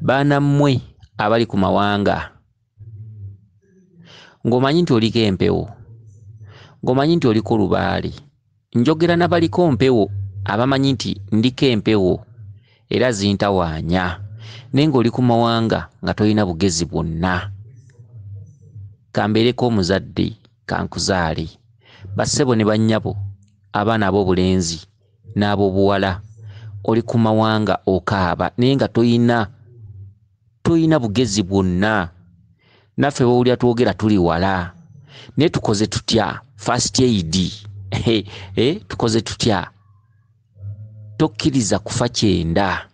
baana mmwe abali ku mawanga ng'omanyi nti oliko empewo ng'omanyi nti oliko lubaali njogera nabaliko mpewo abamanyi nti ndiko empewo era zintawaanya naye ng'oli ku mawanga nga tolina bugezi bwonna kambeereko omuzadde kankuzaale bassebo ne bannyabo abaana ab'obulenzi n'ab'obuwala oli ku mawanga okaaba naye nga toyina tulina bugezi bwonna naffe bawulira twogera tuli wala naye tukoze tutya fast aid eh, eh, tukoze tutya tokkiriza kufa kyenda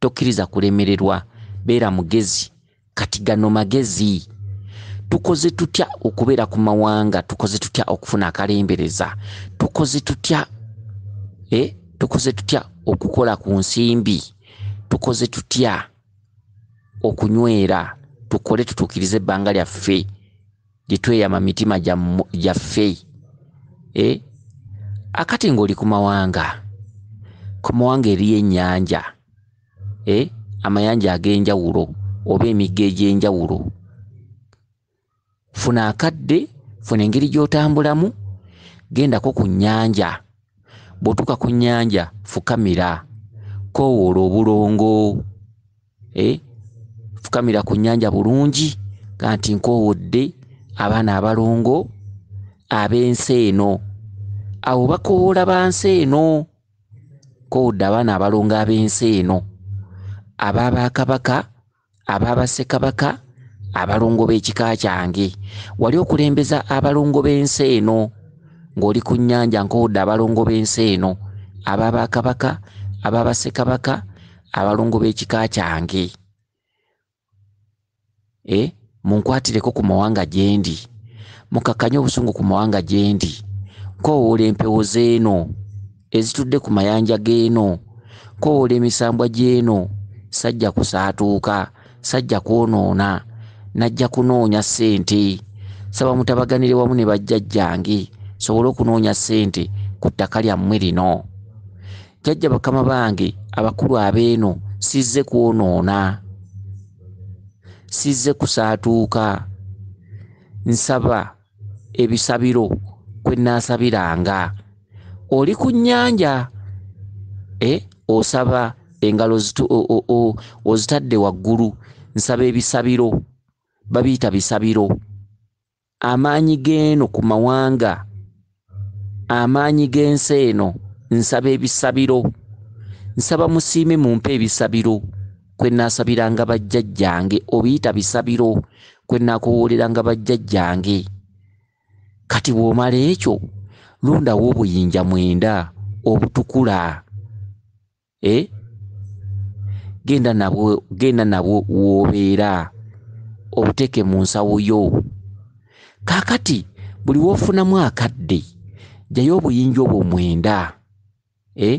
tokkiriza kulemererwa beera mugezi kati gano magezi tukoze tutya okubeera ku mawanga tukoze tutya okufuna akalembereza tukoze tutya eh, tukoze tutya okukola ku nsimbi tukoze tutya e? okunywera tukole tutuukirize ebbanga lyaffe lyetweyama mitima gyaffe e akati ngaoli ku mawanga ku mawanga eriyo ennyanja e amayanja ag'enjawulo oba emigga egy'enjawulo funa akadde funa engeri gy'otambulamu gendako ku nnyanja bw'otuuka ku nnyanja fukamira koowoola obulongo e eh? fukamira ku nyanja bulungi ga nti nkoowodde abaana abalongo ab'ensi eno awo bakoola ba nsi eno nkoowodde abaana abalongo ab'ensi eno abaabakabaka abaabasekabaka abalongo b'ekika kyange wali okulembeza abalongo b'ensi eno ng'oli ku nnyanja nkoowodde abalongo b'ensi eno abaabakabaka abaabasekabaka abalongo b'ekika kyange eh, munkwatireko ku mawanga gyendi mukakanye obusungu ku mawanga gyendi nkowoola empewo zeeno ezitudde ku mayanja geeno nkowoola emisambwa gyeno sajja kusaatuuka sajja kwonoona najja kunoonya sente saba mutabaganire wamu ne bajjajjange sobole okunoonya sente ku ttaka lyammwe lino jjajja bakama bange abakulu abeeno sizze kwonoona sizze kusaatuuka nsaba ebisabiro kwenaasabiranga oli ku nnyanja e osaba engalo ozitadde waggulu nsaba ebisabiro babiyita bisabiro amaanyi geeno ku mawanga amaanyi g'ensi eno nsaba ebisabiro nsaba musiime mumpe ebisabiro kwe naasabiranga bajjajjange obiyita bisabiro kwe naakowooleranga bajjajjange kati bw'omala ekyo londawo obuyinja mwenda obutukula e genda nabwo genda nabwo woobeera obuteeke mu nsawo yo kaakati buli woofunamu akadde jayo obuyinja obwo mwenda e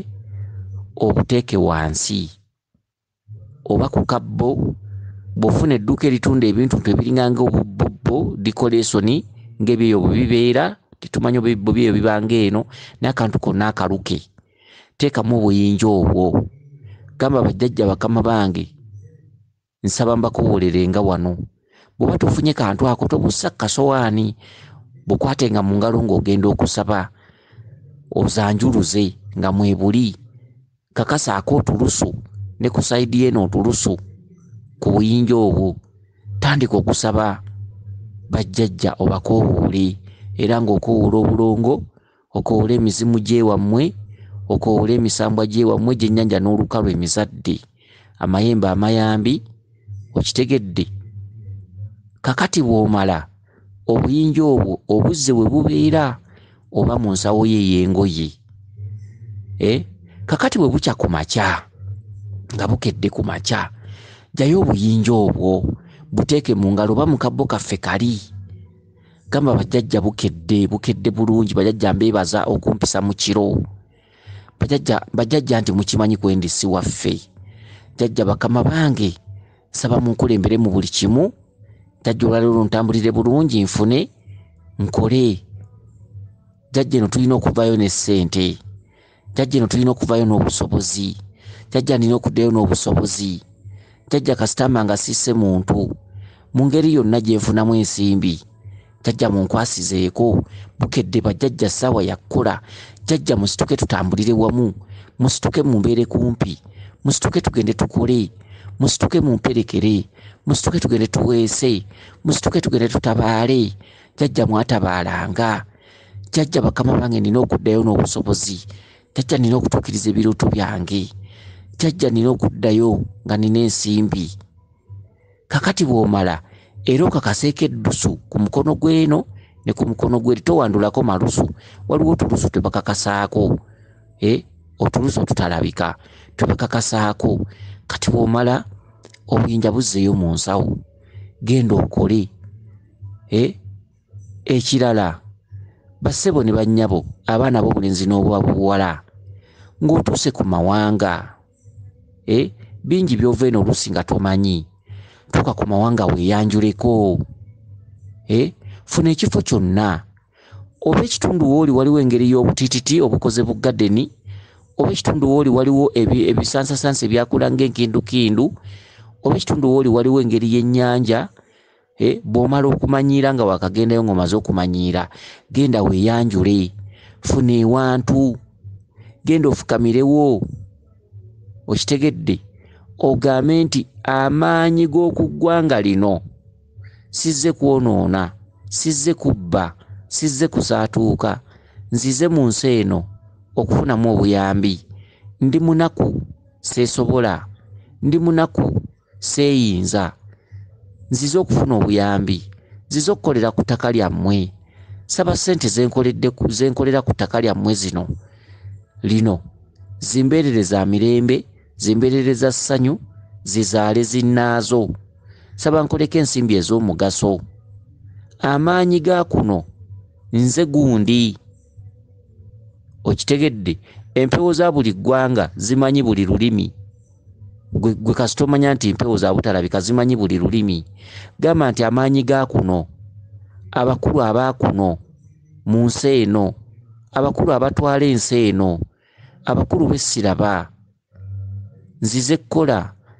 obuteeke wansi oba ku kabbo bwofuna edduka eritunda ebintu tebiringanga obubbobbo dikolesoni ngaebyeyo bwebibeera tetumanyi obubbo byeyo bibanga eno nakantu konna akaluke teekamu obuyinja obwo gamba bajjajja bakama bange nsaba mbakowolerenga wano bweba tofunye kantu ako tobusa kasowaani bukwatenga mu ngalo ng'ogenda okusaba ozanjuluze nga mwebuli kakasaako otulusu ne ku saidi yeno otulusu ku buyinja obwo tandika okusaba bajjajja obakoowuule era ng'okoowuula obulongo okoowula emizimu gyewammwe okoowula emisambwa gyewammwe gyennyanja n'olukalu emizadde amayembe amayambi okitegedde kakati bw'omala obuyinja obwo obuzze bwe bubeera oba mu nsawo yeeyo engoye eh, kakati bwe bukya ku makya e? nga bukedde ku makya jayo obuyinja obwo buteeke mu ngalo oba mukabbo kaffe kali gamba bajjajja bukedde bukedde bulungi bajjajja mbeebaza okumpisa mu kiro bajjajja nti mukimanyi kwendisi waffe jajja bakama bange saba munkulembere mu buli kimu jajja olwaleero ntambulire bulungi nfune nkole jajja eno tulina okuvaayo n'essente jajja eno tulina okuvaayo n'obusobozi no jjajja nina okuddayo n'obusobozi jjajja kasitama nga sisse muntu mu ngeri yonna gye nfunamu ensimbi jjajja munkwasizeeko bukedde bajjajja ssaawa yakkola jjajja musituke tutambulire wamu musituke mumbeere kumpi musituke tugende tukole musituke mumperekere musituke tugende tuweese musituke tugende tutabaale jjajja mwatabaalanga jjajja bakama bange nina okuddayo n'obusobozi jjajja nina okutuukiriza ebirooto byange jjajja nina okuddayo nga nina ensimbi kakati bw'omala era okakaseeko eddusu ku mukono gweno ne ku mukono gweri towandulako malusu waliwo otulusu tebakakasaako e eh, otulusu otutalabika tebakakasaako kati bw'omala obuyinja buzzeeyo mu nsawo genda okole e ekirala bassebo ne bannyabo abaana b'obulenzi n'obwabuwala ng'otuuse ku mawanga Eh, bingi byova eno olusi nga tomanyi tuuka ku mawanga weeyanjuleko eh, funa ekifo kyonna oba ekitundu wooli waliwo engeri y'obutiititi obukoze buggadeni oba ekitundu wooli waliwo ebisansasansa ebyakula ngaenkindukindu oba ekitundu wooli waliwo engeri y'ennyanja eh, bw'omala okumanyiira nga wakagendayo ng'omaze okumanyiira genda weeyanjule funa ewantu genda ofukamirewo okitegedde ogambe nti amaanyi g'okuggwanga lino sizze kwonoona sizze kubba sizze kusaatuuka nzize mu nsi eno okufunamu obuyambi ndi munaku seesobola ndi munaku seeyinza nzize okufuna obuyambi nzize okukolera ku ttaka lyammwe saba ssente zenkolera ku ttaka lyammwe zino lino zimbeerereza mirembe zimbereereza ssanyu zizaale zinnaazo saba nkoleko ensimbi ez'omugaso amaanyi ga kuno nze gundi okitegedde empewo za buli ggwanga zimanyi buli lulimi gwe kasita omanya nti mpewo za butalabika zimanyi buli lulimi gamba nti amaanyi ga kuno abakulu abaakuno mu nsi eno abakulu abatwala ensi eno abakulu besiraba nzize kukola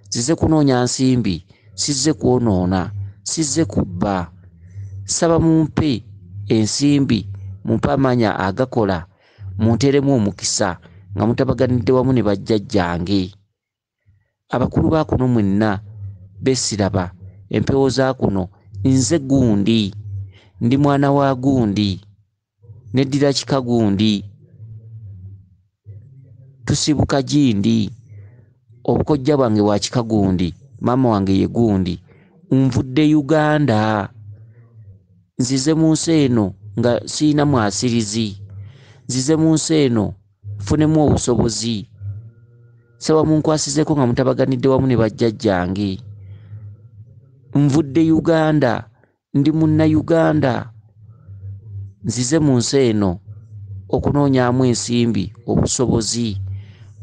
nzize kunoonya nsimbi sizze kwonoona sizze kubba saba mumpe ensimbi mumpe amanya agakola munteeremu omukisa nga mutabaganidde wamu ne bajjajjange abakulu ba kuno mwenna besiraba empewo za kuno nze gundi ndi mwana wa gundi neddira kika gundi tusibuka gindi obukojja bwange bwakika gundi maama wange ye gundi nvudde uganda nzize mu nsi eno nga siina mwasirizi nzize mu nsi eno nfunemu obusobozi saba munkwasizeko nga mutabaganidde wamu ne bajjajjange nvudde uganda ndi munna uganda nzize mu nsi eno okunoonyaamu ensimbi obusobozi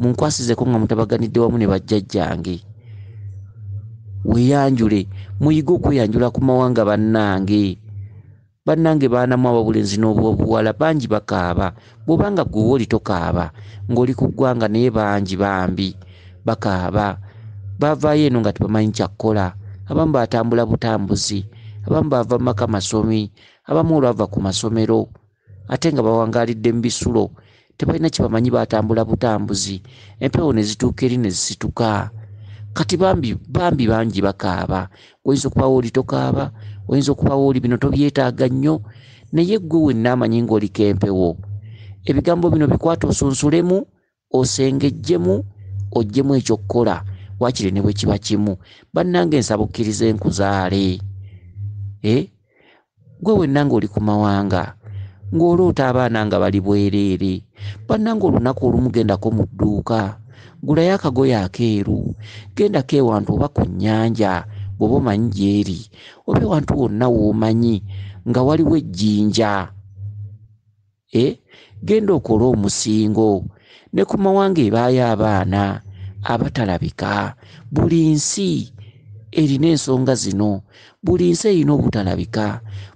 munkwasizeko nga mutabaganidde wamu ne bajjajjange weyanjule muyige okweyanjula ku mawanga bannange bannange baanamu ababulenzi n'obwobuwala bangi bakaaba bwobanga gwewa oli tokaaba ng'oli ku ggwanga naye bangi bambi bakaaba bavaayo eno nga tebamanyi kyakkola abamu batambula butambuzi abamu bava mu maka masomi abamu olwava ku masomero ate nga bawangaalidde mu bisulo tebalina kyebamanyi batambula butambuzi empewo nezituuka eri nezisituka kati bambi, bambi bangi bakaaba oyinza okubawo oli tokaaba oyinza okubawo oli bino tobyetaaga nnyo naye gwe wenna amanyi ngaoliko empewo ebigambo bino bikwata osunsulemu osengejjemu ojjemu ekyokukola wakire ne bwe kiba kimu bannanga ensaba okkiriza enkuzaale e eh? gwe wenna ngaoli ku mawanga ng'oloota abaana nga bali bwereere bannanga olunaku olumugendako mu dduuka gulayo akagoyo akeeru gendako ewantu oba ku nnyanja bwoba omanyi gyeri oba ewantu wonna woomanyi nga waliwo ejjinja e genda okole omusingo ne ku mawanga ebaayo abaana abatalabika buli nsi erina ensonga zino buli nsi erina obutalabika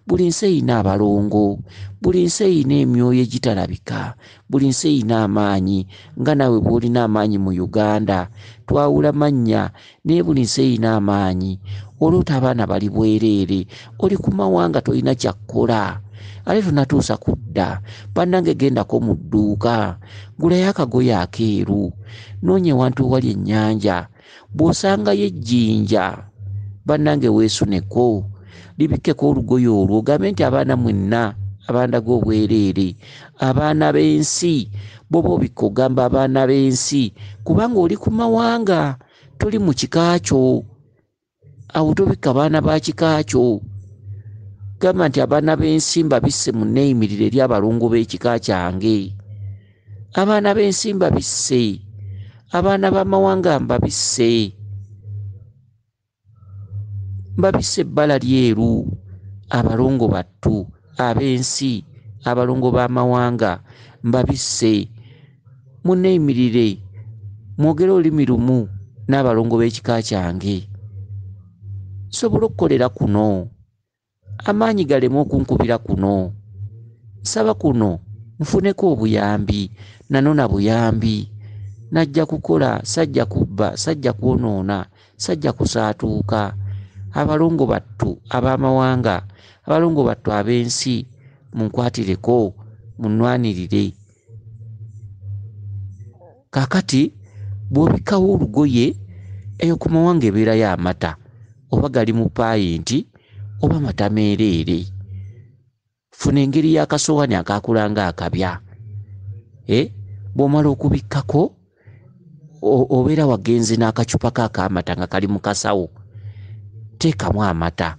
buli nsi eyina abalongo buli nsi eyina emyoyo egitalabika buli nsi eyina amaanyi nga naawe bwolina amaanyi mu uganda twawula mannya naye buli nsi eyina amaanyi olwota abaana bali bwereere oli ku mawanga tolina kyakkola ate tonatuusa kudda bannange gendako mu dduuka gulayo akagoyo akeeru noonya ewantu wali ennyanja bw'osangayo ejjinja bannange weesuneko libikkeko olugoyo olwo ogambe nti abaana mwenna abandaga obwereere abaana b'ensi bwoba obikka ogamba abaana b'ensi kubanga oli ku mawanga toli mu kikaakyo awo tobikka baana ba kikaakyo gamba nti abaana b'ensi mbabisse mu neeyimirire eri abalongo b'ekika kyange abaana b'ensi mbabisse abaana b'amawanga mbabisse babisa ebbala lyeru abalongo battu ab'ensi abalongo b'amawanga mbabise muneeyimirire mwogere olulimi lumu n'abalongo b'ekika kyange nsobole okukolera kuno amaanyi galeme okunkubira kuno nsaba kuno nfuneko obuyambi nano na buyambi najja kukola sajja kubba sajja kwonoona sajja kusaatuuka abalungu battu abamawanga abalungu battu ab'ensi munkwatireko munwanirire kakati bwobikawo olugoye eyo ku mawanga ebeerayo amata oba gali mu payinti oba mata meereere funa engeri yakasowani akakulanga akabya e bwomala okubikkako obeera wagenze n'akacupa kaakamata nga kali mu kasawo teekamu amata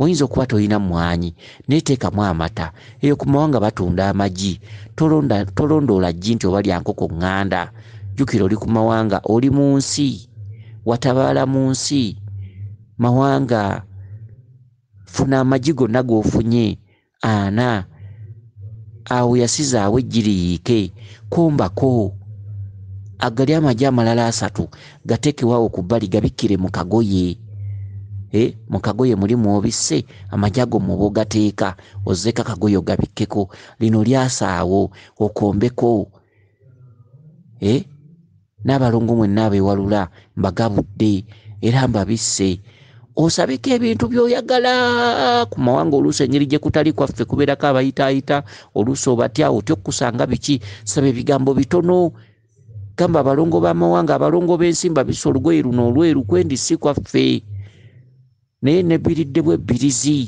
oyinza okuba tolina mwanyi naye teekamu amata eyo kumawanga batunda amagi tolondoola gi nti oba lyankoko ŋŋanda jjukira oli kumawanga oli mu nsi watabaala mu nsi mawanga funa amagi gonna g'ofunye ana awo yasizaawo ejjiriyiike kombako agali amagi amalala asatu gateekewaawo ku bbali gabikkire mu kagoye Eh, mukagoye mulimu obise amajago muba ogateeka ozeeko akagoyo gabikkeko lino lyasaawo okombeko eh, n'abalongo mwenna abeewalula mbagabudde era mbabisse osabeko ebintu byoyagala ku mawanga oluusi enyeri gyekutali kwaffe kubeerako abayitaayita oluusi obatya otya okukusanga biki saba ebigambo bitono gamba abalongo bamawanga abalongo b'ensimba bisa olugoye luno olweru kwendisi kwaffe naye nebiridde bwebirizi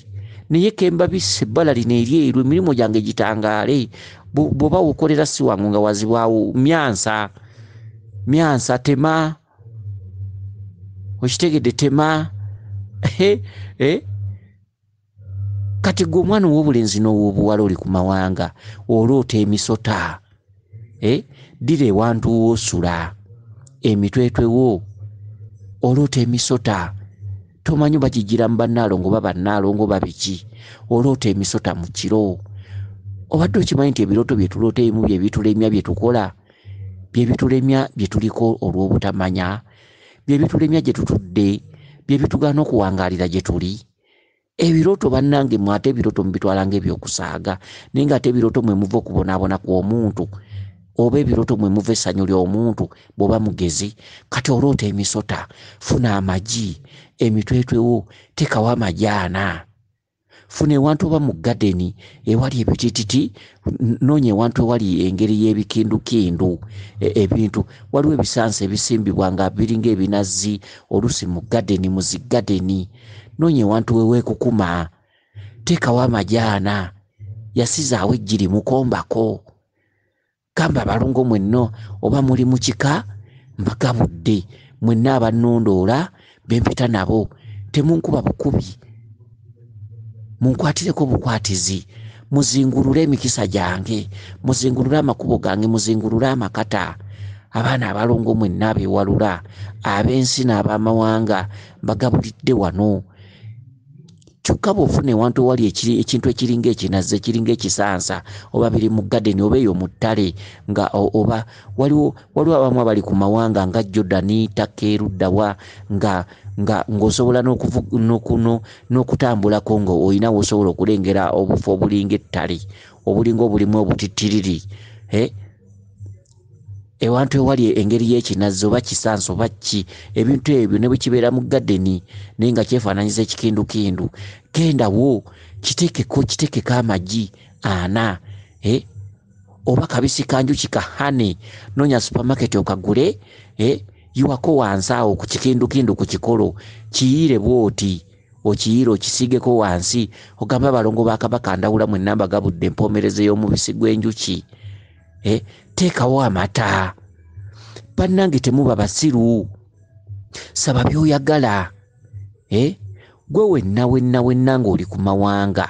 naye kembabisa ebbala lino eryeru emirimu gyange gitangaale bwoba wokolera si wangu nga wazibwawo myansa myansa tema okitegedde tema kati gwe omwana owobulenzi n'owobuwala oli ku mawanga olota emisota dira ewantu woosula emitwetwewo olota emisota e? tomanyi bagigira mu bannaalongo ba bannaalongo babiki oloota emisota mu kiro obadde okimanyi nti ebirooto byetuloota ebimu byebitulemya byetukola byebitulemya byetuliko olw'obutamanya byebitulemya gye tutudde byebitugaana okuwangaalira gye tuli ebirooto bannange mwate ebirooto mubitwala ngaebyokusaaga naye ngaate ebirooto mwemuva okubonaabona kw'omuntu oba ebirooto mwe muva essanyu lyomuntu bwoba mugezi kati oloota emisota funa amagi emitwetwewo tekawo amajaana funa ewantu oba mu gadeni ewali ebitititi noonya ewantu ewali engeri y'ebikindukindu e, ebintu waliwo ebisansa ebisimbibwa nga biringa ebinazzi olusi mu gadeni muzi gadeni noonya ewantu weweekukuma teekawo amajaana yasizaawo ejjirimukombako gamba abalongo mwenna oba muli mu kika mbagabudde mwenna abanondoola bempita nabo temunkuba bukubi munkwatireko obukwatizi muzingulule emikisa gyange muzingulule amakubo gange muzingulule amakata abaana abalongo mwenna abewalula ab'ensi n'abamawanga mbagabulidde wano kyokka bwofuna ewantu owali ekintu ekiringa ekinazza ekiringa ekisansa oba biri mu gadeni oba eyo mu ttale nga oba waliwo waliwo abamu abali ku mawanga nga jordani takeeruddawa nga nga ng'osobola n'okutambulako nga oyinawe osobola okulengera obufu obulinga ettale obulinga obulimu obutitiriri ewantu ewali engeri yekinazze oba kisansa oba ki ebintu ebyo ne bwekibeera mu gadeni naye nga kyefaananyiza ekikindukindu gendawo kiteekeko kiteekeko amagi ana e oba kabisi kanjuki kahane nonya supermarket okagule e eh, yiwako wansi awo ku kikindukindu ku kikolo kiyire bwoti okiyire okisiigeko wansi ogambe abalongo bakabaka ndawula mu enamba gabudde empomereza ey'omubisi gw'enjuki e teekawo amata bannange temuba basiru saba byoyagala e eh? gwe wenna wenna wenna ng'oli ku mawanga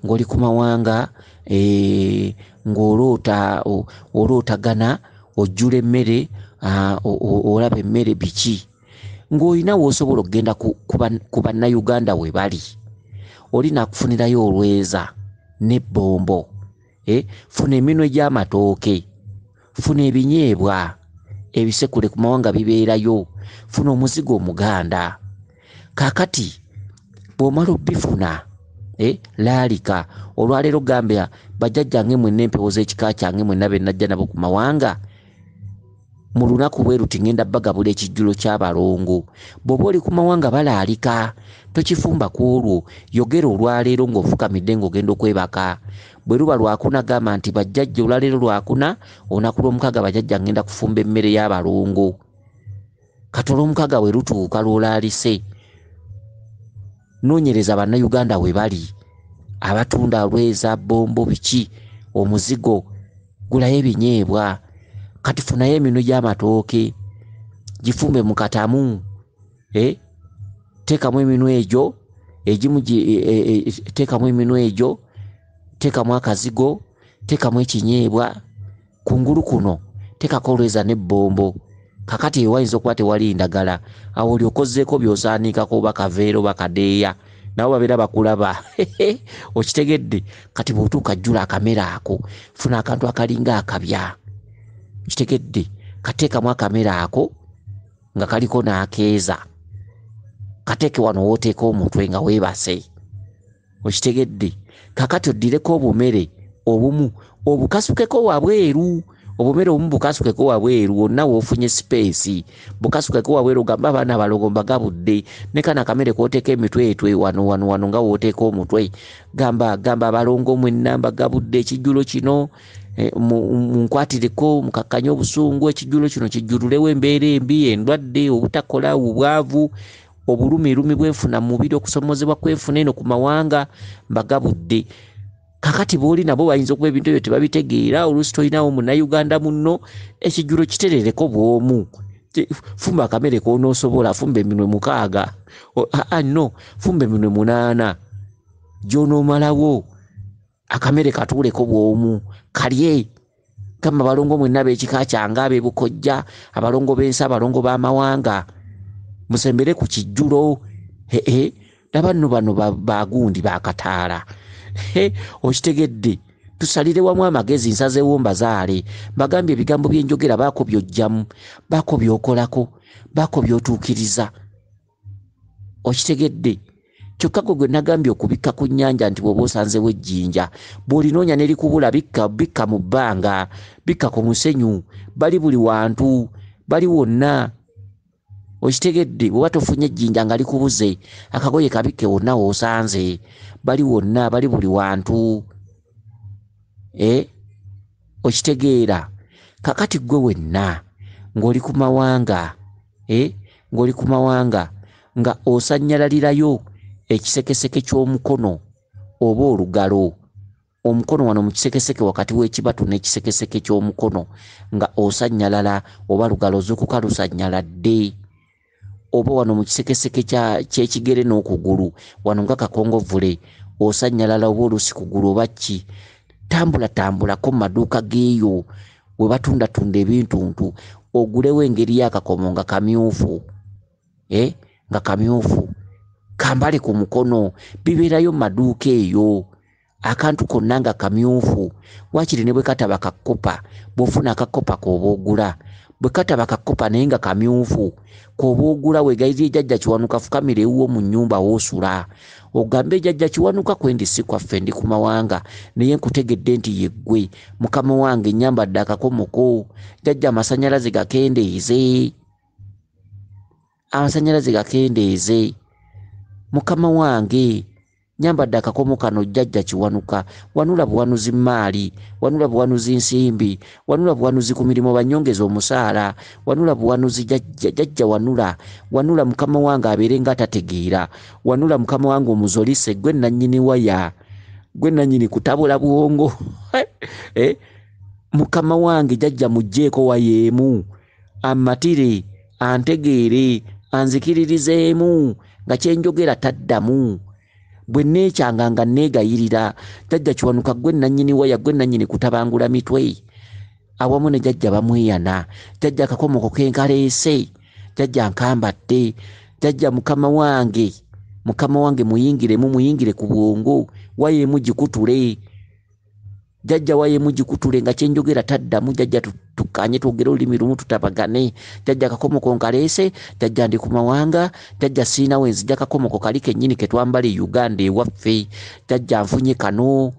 ng'oli ku mawanga eh, ng'oloota olootagana ojjula emmere ah, olaba emmere biki ng'olina weosobola okugenda ku bannayuganda we bali olina akufunirayo olweza n'ebbombo eh, funa eminwe gy'amatooke funa ebinyeebwa ebisekule ku mawanga bibeerayo funa omuzigo omuganda kakati bwomala obifuna e, eh, laalika olwaleero gambya bajajjange mwena empewo zekika kyange mwena benajja nabo kumawanga mu lunaku bweruti ngenda bagabula ekijjulo kyabalongo bwoba oli kumawanga balaalika tokifumba kwolwo yogera olwaleero ngaofukamidde ngaogenda okwebaka bwe luba lwakuna gamba nti bajjajja olwaleero lwakuna onaku lwomukaaga bajajja ngenda kufumba emmere yabalongo kati olwomukaaga bwe lutuuka lwolaalise nonyereza bannayuganda we bali abatunda lweza bombo biki omuzigo gulayo ebinyeebwa kati funayo emino gyamatooke gifumbe mukatamu e, teekamu emino egyo egimu e, e, teekamu emino egyo teekamu akazigo teekamu ekinyeebwa kungulu kuno teekako olweza nebombo kakati ewayinza okuba tewali ndagala awo oli okozeeko byosaaniikako oba kaveera oba kadeeya nabo babeera bakulaba okitegedde kati bweotuuka jjula akamera ako funa akantu akalinga akabya okitegedde kateekamu akamera ako nga kaliko n'akeeza kateeke wano wooteeka omutwe nga weebase okitegedde kakati oddireko obumere obumu obukasukeko wabweru obumere obumu bukasukeko wabweru wonna wofunye sipeesi bukasukeko wabweru ogambe abaana abalogomba gabudde ne kana akamere kooteeka emitwe etwe wano wano wano nga wooteeka omutwe gamba gamba abalongo mwennamba gabudde ekijjulo kino eh, munkwatireko mukakkanye obusungu ekijjulo kino kijjululewo embeera embi endwadde obutakola obwavu obulumirumi bwenfuna mubiri okusomozebwa kwenfuna eno ku mawanga mbagabudde kakati booli nabo bayinza okuba ebintu ebyo tebabitegeera olusi tolinawo munauganda muno ekijulo kiterereko bwomu fumba akamere konosobola fumba eminwe mukaaga ano fumba eminwe munaana gyonoomalawo akamere katuuleko bwomu kalye kama abalongo mwenna beekika kyange abebukojja abalongo bensi abalongo bamawanga musembere ku kijjulo ee naba nno bano bagundi bakataala ba okitegedde tusalire wamu amagezi nsazewo mbazaale mbagambye ebigambo byenjogera baako byojjamu baako byokolako baako byotuukiriza okitegedde kyokka gwe gwe nagambye okubikka ku nnyanja nti bwoba osanzewo ejjinja bwolinoonya nerikubula bikka mu bbanga bikka ku musenyu bali buli wantu bali wonna okitegedde bwe batofunye ejjinja nga likubuze akagoye kabikke wonna woosanze bali wonna bali buli wantu eh? okitegeera kakati ggwe wenna ng'oli ku mawanga eh? ng'oli ku mawanga nga osanyalalirayo ekisekeseke ky'omukono oba olugalo omukono wano mu kisekeseke wakati w'ekibatu n'ekisekeseke ky'omukono nga osanyalala oba lugalo zukukalusanyaladde oba wano mu kisekeseke kyekigere n'okugulu wano nga kakongovule osanyalala oba oluusi kugulu oba ki tambula tambulako mu maduuka geeyo we batundatunda ebintuntu ogulewo engeri yakakomo nga kamyufu e nga kamyufu kambale ku mukono bibeerayo mu maduuka eyo akantu konna nga kamyufu wakiri ne bwe kataba kakkopa bwofuna akakkopa kooba ogula bwe kataba kakopa naye nga kamyufu kwoba ogula wegaiza ejjajja kiwanuka fukamireewuwo mu nnyumba woosula ogambe ejjajja kiwanuka kwendisi kwaffe ndi ku mawanga naye nkutegedde nti yeggwe mukama wange ennyambadde akakomoko jjajja amasanyalaze gakendeeze amasanyalaze gakendeeze mukama wange nyambadde akakomo kano jjajja kiwanuka wanula buwanuzi maali wanula buwanuzi nsimbi wanula buwanuzi ku mirimu banyongeza omusaala wanula buwanuzi jjajja wanula wanula mukama wange abeere nga atategeera wanula mukama wange omuzolise gwe nanyini waya gwe nanyini kutabula bwongo eh? mukama wange jjajja mujjeeko wayeemu amatire antegeere anzikiririzeemu nga kyenjogera taddamu bwe neekyanga nga neegayirira jajja kiwanuka gwe nanyini waya gwe nanyini kutabangula mitwe awamu ne jajja bamweyana jajja akakomoko kenkaleese jajja nkambadde jajja mukama wange mukama wange muyingiremu muyingire ku bwongo wayemu gikutule jajja waye mujikutule nga kyenjogera taddamu jajja tukanye twogere olulimi lumu tutabagane jajja kakomoko nkaleese jajja ndi kumawanga jajja siinawo enzija kakomoko kali kenyini ketwambala euganda ewaffe jajja nfunye kano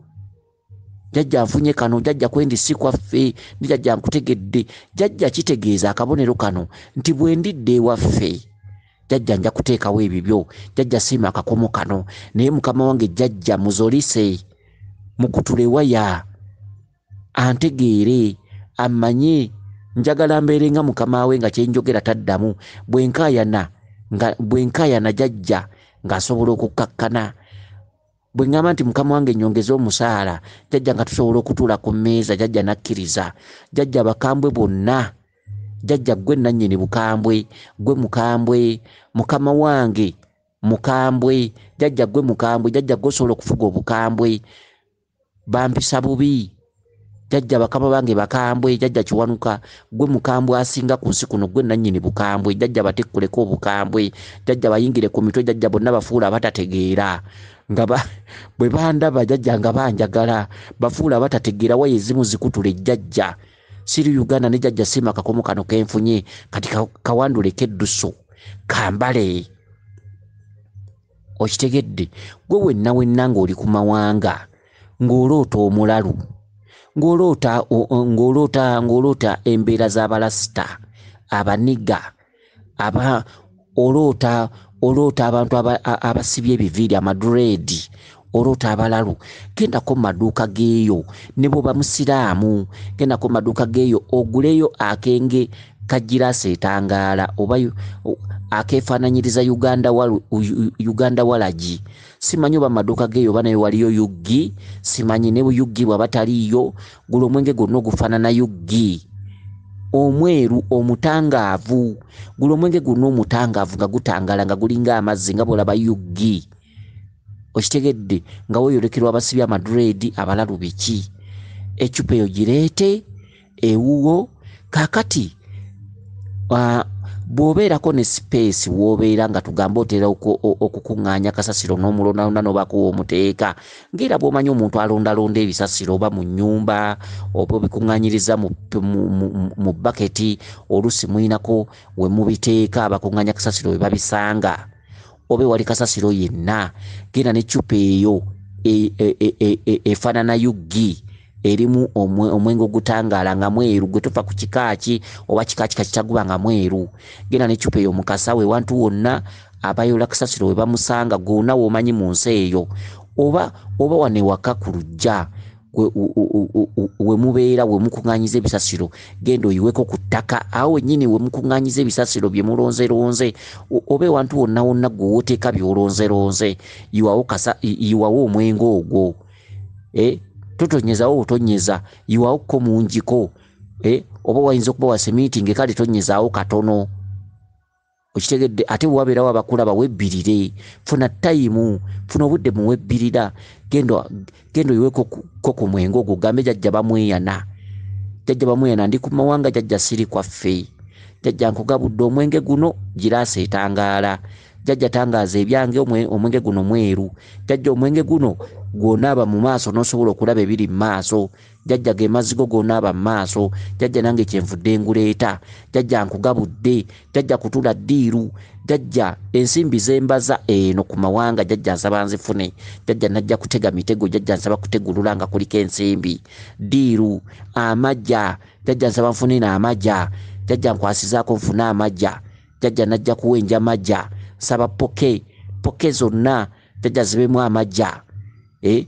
jajja nfunye kano jajja kwendi si kwaffe ni jajja nkutegedde jajja kitegeeza akabonero kano nti bwe ndidde ewaffe jajja nja kuteekawo ebibyo jajja siima akakomo kano naye mukama wange jajja muzolise mukutulewaya antegeere amanye njagala mbeere nga mukamawe nga kyenjogera taddamu bwenkayana jajja ngaasobola okukakkana bweŋgamba nti mukama wange enyongeza omusaala jajja nga tusobola okutuula ku mmeeza jajja nakkiriza jajja bakambwe bonna jajja gwe nanyini bukambwe gwe mukambwe mukama wange mukambwe jajja gwe mukambwe jajja gwe osobola okufuga obukambwe bampisa bubi jajja bakama bange bakambwe jajja kiwanuka gwe mukambwe asinga ku nsi kuno gwe nanyini bukambwe jajja batekkuleko obukambwe jajja bayingire ku mitwe jajja bonna bafuula batategeera nga bwe bandaba jajja nga banjagala bafuula batategeera waya ezimu zikutula ejjajja siri uganda ne jajja siima kakomo kano kenfunye kati kawanduleko edduso kambale okitegedde gwe wenna wenna ng'oli ku mawanga ng'olooto omulalu ng'oloota ng'oloota embeera z'abalasita abaniga aba oloota oloota abantu abasibye ebiviiri amadureedi oloota abalalu gendako mumaduuka geeyo nebwe oba musiraamu gendako mumaduuka geeyo oguleyo akenge kagiraasa etangaala oba akefaananyiriza uganda walagi simanyi oba maduuka geeyo oba naye waliyo yuggi simanyi ne buyuggi bwaba taliiyo gula omwenge gwonna ogufaanana yuggi omweru omutangaavu gula omwenge gwonna omutangaavu nga gutangala nga gulinga amazzi nga bwolaba yuggi okitegedde nga weeyolekerwa abasibi amadureedi abalalu biki ecupa eyo gireete ewuwo kakati bw'obeerako ne sipeesi w'obeera nga tugambe otera okukuŋŋaanya kasasiro n'omulondalonda n'obakuwa omuteeka ngaera bw'omanyi omuntu alondalonda ebisasiro oba mu nnyumba oba obikuŋŋanyiriza mu baketi olusi mulinako we mubiteeka abakuŋŋanya kasasiro we babisanga oba ewali kasasiro yenna genda ne cupa eyo efaananayuggi e, e, e, e, e erimu omwenge ogutangala nga mweru gwetuva ku kikaki oba kikakika kitaguba nga mweru genda necupa eyo mukasawo ewantu wonna abayola kasasiro webamusanga gwona womanyi mu nsi eyo oba oba wanewaka ku lujja wemubeera wemukuŋanyiza ebisasiro genda oyiweko ku ttaka awo wenyini wemukuŋanyiza ebisasiro byemulonzeronze oba ewantu wonna wonna gwewoteeka byolonzeronze iwawo omwenge ogwo eh? totonyezawo otonyeza iwawokko mungiko e, oba wayinza okuba wasemiitinge kale tonyezaawo katono okitegedde ate wewabeerawo abakulu abawebbirire funa tayimu funa obudde muwebbirira genda oyiweko ku mwenge ogwo ogambe jajja bamweyana jajja bamweyana ndi ku mawanga jajja siri kwaffe jajja nkugabudde omwenge guno giraasa etangaala jajja atangaaza ebyange omwenge guno mweru jajja omwenge guno gwonaaba mu maaso nosobola okulaba ebiri mu maaso jajja ge mazigo gonaaba mu maaso jajja nange kyenvudde nguleeta jajja nkugabudde jajja kutula ddiiru jajja ensimbi zembaza eno ku mawanga jajja nsaba nzifune jajja najja kutega mitego jajja nsaba kutegulula nga kuliko ensimbi ddiiru amajja jajja nsaba nfune n'amajja jajja nkwasizaako nfune amajja jajja najja kuwenja majja, majja. nsaba poke poke zonna tajja zibemu amajja eh?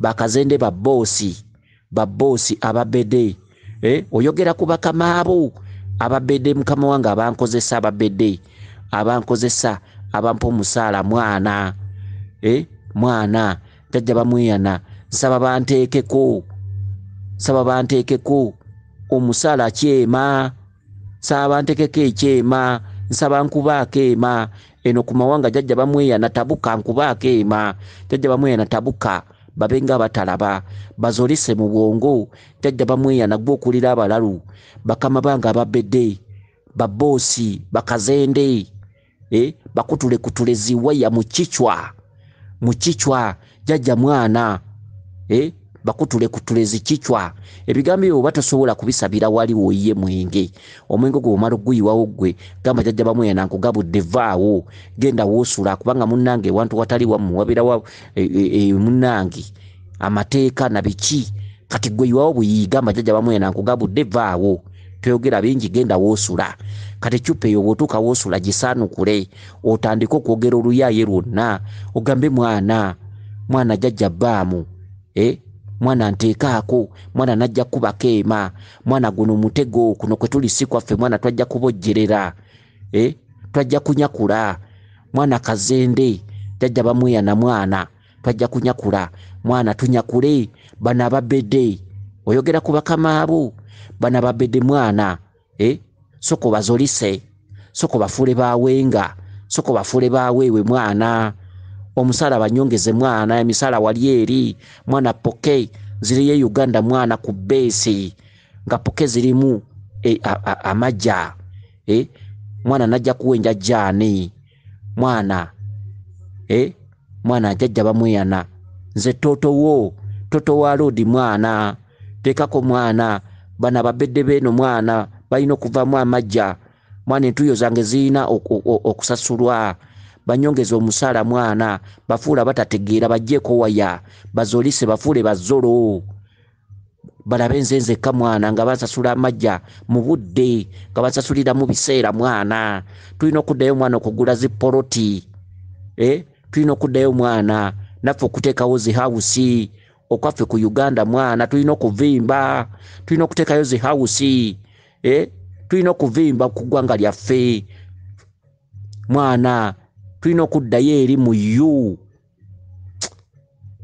bakazende babosi babosi ababede eh? oyogera ku bakamaabo ababede mukama wange abankozesa ababede abankozesa abampa omusaala mwana eh? mwana jajja bamweyana nsaba banteekeko nsaba banteekeko omusaala kyema nsaba banteekeko ekyema nsaba nkubaako ema eno ku mawanga jajja bamweyana tabuka nkubaako ema jajja bamweyana tabuka babe nga batalaba bazolise mu bwongo jajja bamweyana gwe okulira abalalu bakama bange ababedde babboosi bakazende e bakutule kutule ziwaya mukicwa mukicwa jajja mwana e bakutule kutule zikicwa ebigambo ebyo oba tosobola kubisabira wali woyiye mwenge omwenge gwe omala oguyiwawo gwe gamba jajja bamwyenanku gabudde vaawo genda wosula kubanga munange ewantu watali wamu wabirawa e, e, e, munange amateeka nabiki kati gweyiwawo buyi gamba jajja bamwyenanku gabudde vaawo toyogera bingi genda wosula kati cupa eyo bwotuuka wosula gisaanukule otandike okwogera oluyaye lwonna ogambe mwana mwana jajja baamu eh? mwana nteekaako mwana najja kukubako ema mwana guno mutego kuno kwe tuli si kwaffe mwana twajja kubojjerera e twajja kunyakula mwana kazende jajja bamweya na mwana twajja kunyakula mwana tunyakule bana babedde oyogera ku bakamaabo bana babedde mwana e soko bazolise soko bafule bawenga soko bafule bawewe mwana omusaala banyongeze mwana emisaala wali eri mwana poke ziriye uganda mwana ku beesi nga poke zirimu e, amajja e, mwana najja kuwa enjajjaani mwana e, mwana ajajja bamweyana nze totowo toto wa loodi mwana teekako mwana bana babedde beeno mwana balina okuvamu amajja mwana entuyo zange ziyina okusasulwa ok, ok, ok, banyongeze omusaala mwana bafuula batategeera bajjeeko waya bazolise bafuule bazolo balabe nze nzekka mwana nga basasula amajja mu budde nga basasulira mu biseera mwana tulina okuddayo omwana okugula zipoloti e eh? tulina okuddayo omwana naffe okuteekawo zihawusi okwaffe ku uganda mwana tulina okuvimba tulina okuteekayo zihawusi e eh? tulina okuvimba ku ggwanga lyaffe mwana tulina okuddayo eri mu yu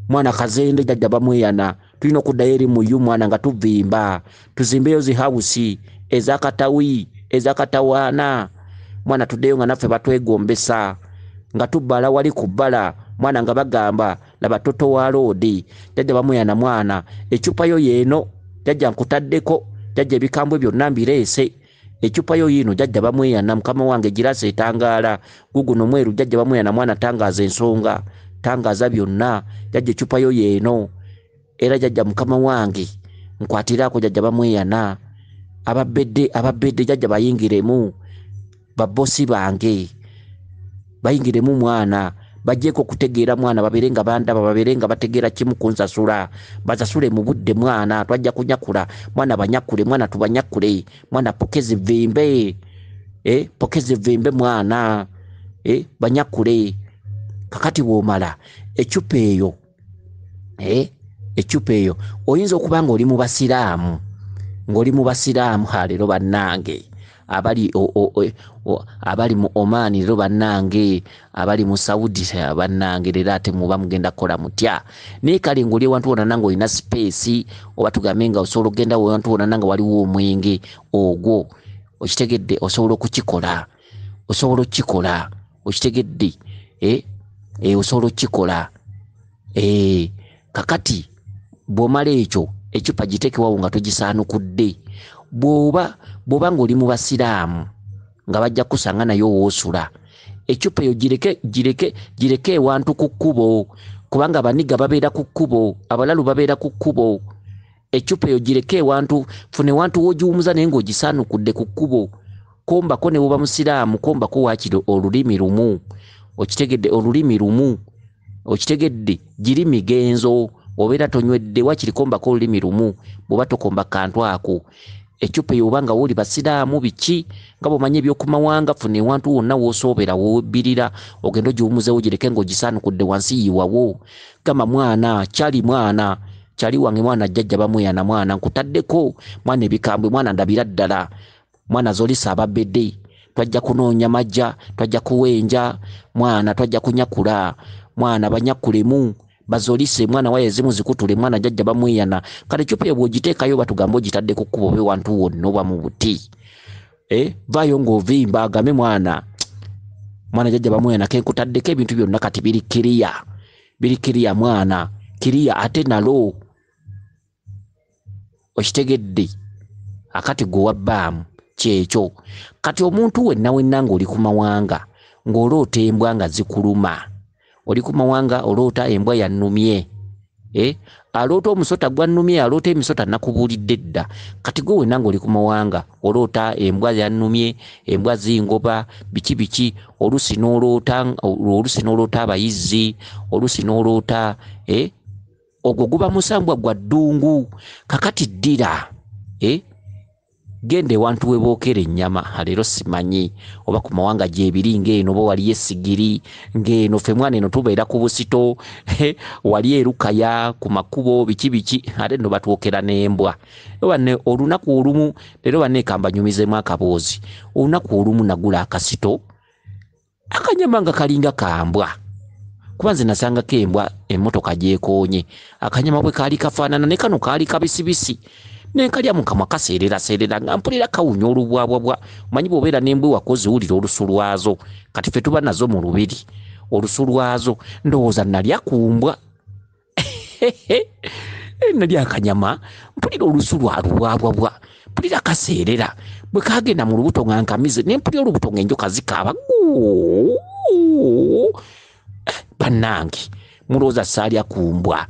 mwana kazende jajja bamweyana tulina okuddayo eri mu yu mwana nga tuvimba tuzimbeyo zihawusi ezakatawi ezakatawaana mwana tuddeyo nga naffe batwegombesa nga tubbala wali ku bbala mwana nga bagamba laba toto wa loodi jajja bamweyana mwana ecupayo yeeno jajja nkutaddeko jajja ebikambo byonna mbireese ecupa yoyino jajja bamweyana mukama wange girasa etangaala guguno mweru jajja bamweyana mwana tangaza ensonga tangaza byonna jajja ecupa yoyoeno era jajja mukama wange nkwatirako jajja bamweyana ababedde ababedde jajja bayingiremu babosi bange bayingiremu mwana bajeeko okutegeera mwana babere nga bandaba babere nga bategeera kimu kunsasula basasule mu budde mwana twajja kunyakula mwana banyakule mwana tubanyakule mwana poke zivimbe e, eh, poke zivimbe mwana e, banyakule kakati bwomala ecupa eyo e, eh, ecupa eyo oyinza okuba nga oli mubasiraamu ngaoli mubasiraamu haleero bannange abali abali mu omaani ero bannange abali mu saudi eh, bannange era ate muba mugenda kukola mutya naye kale ngaoli ewantu wonana nga olina sipeesi oba tugambe nga osobola okgenda ewantu wonana nga waliwo omwenge ogwo okitegedde osobola okukikola osobola okukikola okitegedde eh, eh, osobola okukikola kakati bwomala ekyo ekipa giteekewawo nga togisaanukudde bwoba bwoba ngaoli mu basiraamu nga bajja kusanga naye owoosula ecupa eyo gireke gireke gireke ewantu ku kkubo kubanga abaniga babeera ku kkubo abalalu babeera ku kkubo ecupa eyo gireke ewantu funa ewantu woogiwumuza naye ngaogisaanukudde ku kkubo kombako ne buba musiraamu kombako waakiri olulimi lumu okitegedde olulimi lumu okitegedde giri migenzo obeera tonywedde waakiri kombako olulimi lumu bwoba tokomba kantu ako ecupa yoba nga woli basiraamu biki nga bwomanye ebyokumawanga funa ewantu wonna wosobera wobirira ogenda ogiwumuzewo gireke nga ogisanukudde wansi yiwawo gamba mwana kyali mwana kyali wange mwana jjajja bamweyana mwana nkutaddeko mwana ebikambwe mwana ndabira ddala mwana zolisa ababedde twajja kunoonya majja twajja kuwenja mwana twajja kunyakula mwana banyakulemu bazolise mwana waya ezimu zikutule mwana jajja bamwiyana kale chupa bwogiteekayo batugambe ogitadde kukkubo be wantu wonna oba mu buti e, vaayo ng'ovimba agambe mwana mwana jajja bamwiyana kenkutaddeko ebintu byonna kati biri kiriya biri kiriya mwana kiriya ate nalo okitegedde akati gwewabbaamu kyekyo kati omuntu wenna wenna ng'oli ku mawanga ng'olootembwa nga zikuluma oli kumawanga oloota embwa yannumye e, aloota omusota gwannumye aloota emisota nakubuulidde dda kati gwe wenanga oli kumawanga oloota embwa yannumye embwa zingoba biki biki olusi noloota olusi noloota abayizzi olusi noloota e, ogwo guba musambwa gwa ddungu kakati ddira eh? genda ewantu webookera ennyama aleero simanyi oba ku mawanga gyebiri ngaeno oba waliyo esigiri ngaeno fe mwana eno tubeera ku busito wali erukaya ku makubo biki biki ate no batwokera n'embwa obanne olunaku olumu leero banne ekambanyumizemu akaboozi olunaku olumu nagula akasito akanyama nga kalinga kambwa kuba nze nasangako embwa emmotoka gyekoonye akanyama bwe kaali kafaanana ne kano kaali kabisibisi nekalya mukama kaseerera seerera nga mpulira kawunya olubwabwabwa manyi bwobeera nembwewa kuziwulira olusu lwazo kati fe tuba nazo mu lubiri olusu lwazo ndowooza nalya kumbwa eh, nali akanyama mpulira olusu lwa lubwabwabwa mpulira kaseerera bwe kagenda mu lubuto nga nkamize nempulira olubuto nga enjoka zikaaba eh, bannange mulowooza saalya kumbwa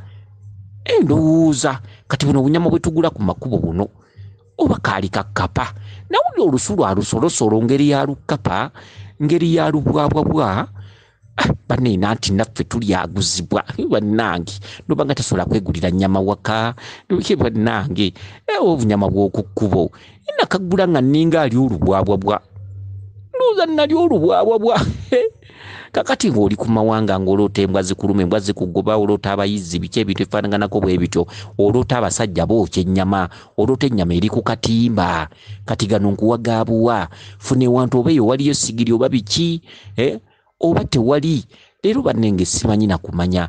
endowooza eh, kati buno obunyama bwetugula ku makubo buno oba kaali kakkapa nawuli olusu lwa lusolosolo ngeri ya lukkapa ngeri ya lubwabwabwa ah, banena nti naffe tulyaguzibwa bannange noba nga tasobola kwegulira nyama waka bannange ewa obunyama bwokukkubo nakagula nga ninga ali olubwabwabwa nduuza nnali olubwabwabwa kakati ngaoli kumawanga ngaolota embwa zikulume embwa zikugoba olota abayizi biki ebintu ebifananganako bwebityo olota abasajja bookya ennyama olota ennyama eri ku katimba kati gano nkuwagaabuwa funa ewantu oba eyo waliyo sigiri oba biki eh? oba tewali leero bannenge simanyi nakumanya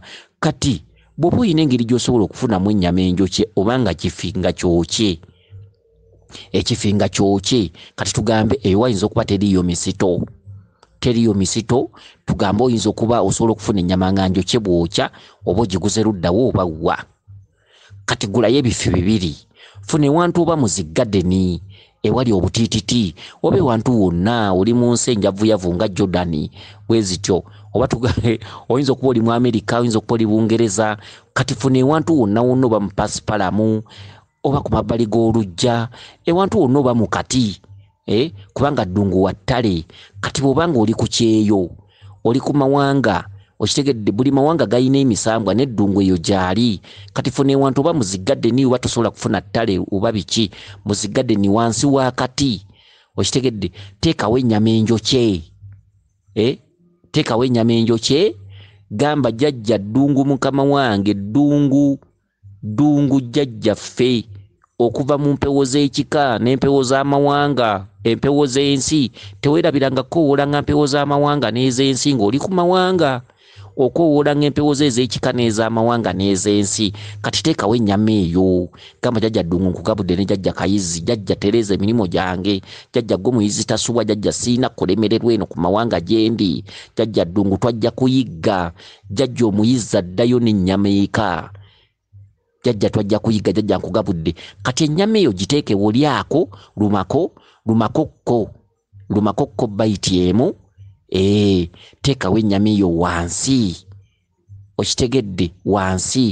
kati bwoba oyina engeri gyosobola okufunamu ennyama enjoke obanga kifinga kyokye ekifinga kyokye kati tugambe eyo wayinza okuba teriiyo misito teriyo misito tugambe oyinza okuba osobola okufuna ennyama nga njoke bwokya oba ogiguze luddawo oba wa kati gulayo ebifi bibiri funa ewantu oba muzigadeni ewali obutiititi oba ewantu wonna oli mu nsi enjavuyavu nga jordani wezityo oba oyinza okuba oli mu amerika oyinza okuba oli bungereza kati funa ewantu wonna wonna oba mu pasipalamu oba ku mabbali g'olujja ewantu wonna oba mu kati Eh, kubanga ddungu wa ttale kati bwobanga oli ku kyeyo oli ku mawanga okitegedde buli mawanga galina emisambwa neddungu eyo gyali kati fune wantu oba muzigadeni oba tosobola kufuna ttale oba biki muzigadeni wansi wakati okitegedde teekawo enyama enjoke eh, teekawo enyama enjoke gamba jajja ddungu mukama wange ddungu ddungu jajjaffe okuva mu mpewo z'ekika n'empewo z'amawanga empewo z'ensi tewerabirangako owolanga mpewo z'amawanga n'ez'ensi ng'oli ku mawanga okwowoolanga empewo ze ez'ekika n'ez'amawanga n'ez'ensi kati teekawo ennyama eyo gamba jajja ddungu nkugabudde ne jajja kayizi jajja tereeza emirimu gyange jajja gwe muyizi tasubwa jajja siina kulemererwa eno ku mawanga gye ndi jajja ddungu twajja kuyigga jajja omuyizi addayo n'ennyama eka jajja twajja kuyigga jajja nkugabudde kati ennyama eyo giteekewo lyako lumako lumakokko lumakokko bayiti emu e, eh, teekawo ennyama eyo wansi okitegedde wansi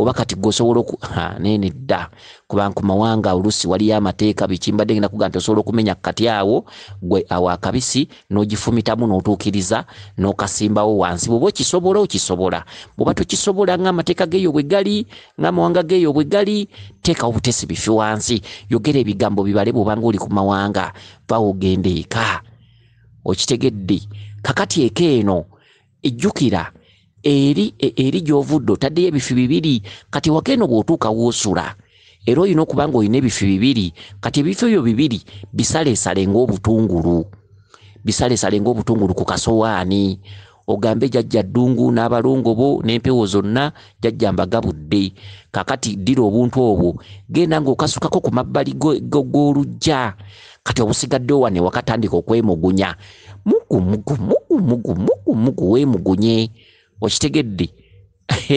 oba kati gosobola nenedda kubankumawanga olusi waliyo amateeka bikimbadde genda kuga nti osobola okumenya kati awo gwe awakabisi nogifumitamu notuukiriza nokasimbawo wansi bwoba okisobola okisobola bwoba tokisobola nga amateeka geeyo bwe gali nga amawanga geeyo bwe gali teeka obutesi bifi wansi yogera ebigambo bibale bwobanga oli kumawanga vaogende eka okitegedde kakati eka eno ejjukira eri e, eri gy'ovudde otaddeyo ebifi bibiri kati wakeno bw'otuuka woosula era olina okuba nga olina ebifi bibiri kati ebifi ebyo bibiri bisalesale ngaobutungulu bisalesale ngaobutungulu ku kasowaani ogambe jajja ddungu n'abalongo bo n'empewo zonna jajja mbagabudde kakati ddira obuntu obwo genda ng'okasukako ku mabbali g'oluggya kati obusigadde owane wakatandika okwemugunya mugumugumugumugumugu weemugunye mugu, mugu, mugu, mugu, mugu, mugu, mugu, okitegedde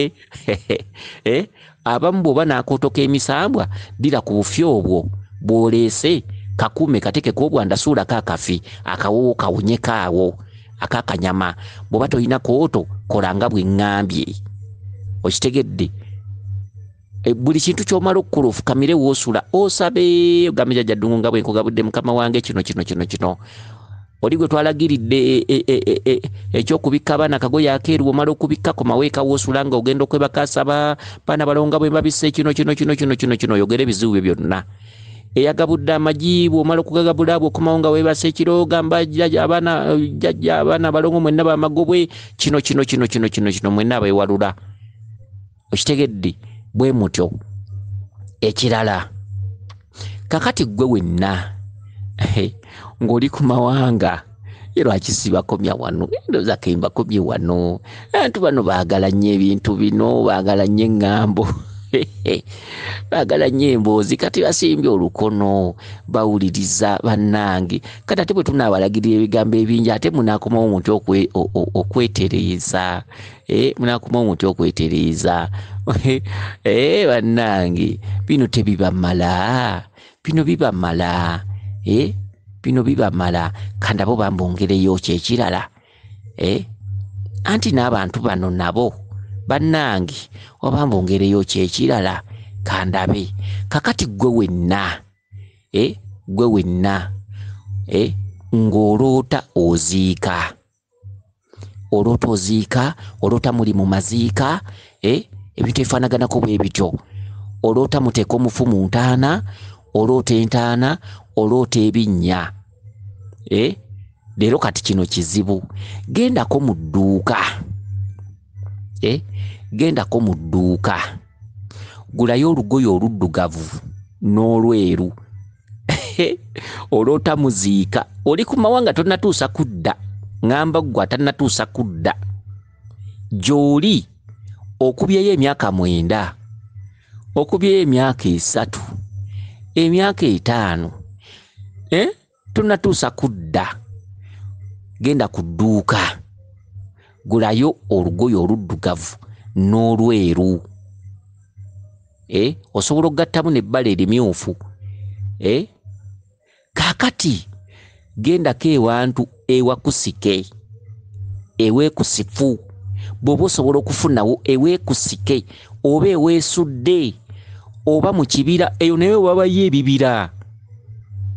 eh? abamu bwoba nakotoka emisambwa dira ku bufi obwo bwoleese kakume katekeko obwa ndasuulako akafi akawowo kawonyekaawo akakanyama bwoba tolina kooto kolanga bwe ŋŋambye okitegedde e, buli kintu kyomala okukola ofukamire woosula osabe ogamba ejajaddungu nga bwenkogabudde mukama wange kino kino kino kino oli gwe twalagiridde ekyokubikka abaana kagoye akeeru omala okubikkako maweeka woosula nga ogenda okwebakasaba baana balonga bwe mbabisa kino kino kino kino kino kino yogere ebizibu byo byonna eyagabudde amajibu omala okugagabula abwe okumawo nga webasa ekiro gamba jajja abaana balongo mwenna bamagobwe kino kino kino kino kino kino mwenna abewalula okitegedde bwe mutyo ekirala kakati ggwe wenna ng'oli ku mawanga erwakisibakomya wano ndoooza kembakomye wano abantu bano baagala nnyo ebintu bino baagala nnyo eŋŋambo baagala nnyo emboozi kati basimbye olukono bawuliriza bannange kati ate bwe tunaabalagirira ebigambo ebingi ate munaakomawo omuntu okwetereeza eh, munaakomawo omuntu okwetereeza eh, bannange bino tebibamala bino bibamala eh, bino bibamala kandabo bambongereyo kyekirala e eh? anti n'abantu bano nabo bannange obambongereyo kyekirala kandabe kakati gwe wenna e gwe wenna e ng'oloota oziika oloota oziika oloota muli mu maziika e ebintu ebifaanaganako bwe bityo oloota muteeka omufu mu ntaana oloota entaana oloota ebinnya e leero kati kino kizibu gendako mu dduuka e gendako mu dduuka gulayo olugoyo oluddugavu n'olweru oloota muziika oli ku mawanga tonatuusa kudda ŋamba ggwe atanatuusa kudda gy'oli okubyeyo emyaka mwenda okubyeyo emyaka esatu emyaka etaano eh? tunatuusa kudda genda ku dduuka gulayo olugoyo oluddugavu n'olweru eh? osobola okugattamu nebbala erimyufu eh? kakati gendako ewantu ewakusike eweekusifu bw'oba osobola okufunawo eweekusike oba eweesudde oba mu kibira eyo naye obabayo ebibira eh?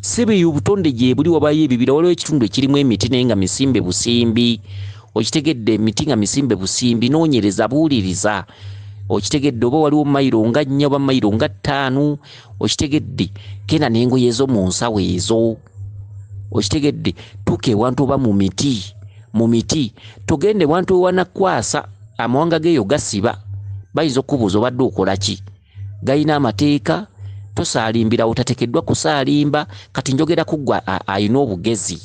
sebe obutonde gye buli wabayo ebibira waliwo ekitundu ekirimu emiti naye nga misimbe busimbi okitegedde emiti nga misimbe busimbi noonyereza buuliriza okitegedde oba waliwo mayiro nga nnya oba mayiro nga ttaanu okitegedde kenda n'engoye ezo mu nsawo ezo okitegedde tuuka ewantu oba mu miti mu miti togende ewantu ewanakwasa amawanga geeyo gasiba bayinza okukubuuza obadde okola ki gayina amateeka tusaalimbira otatekeddwa kusaalimba kati njogera kuggwa ayina obugezi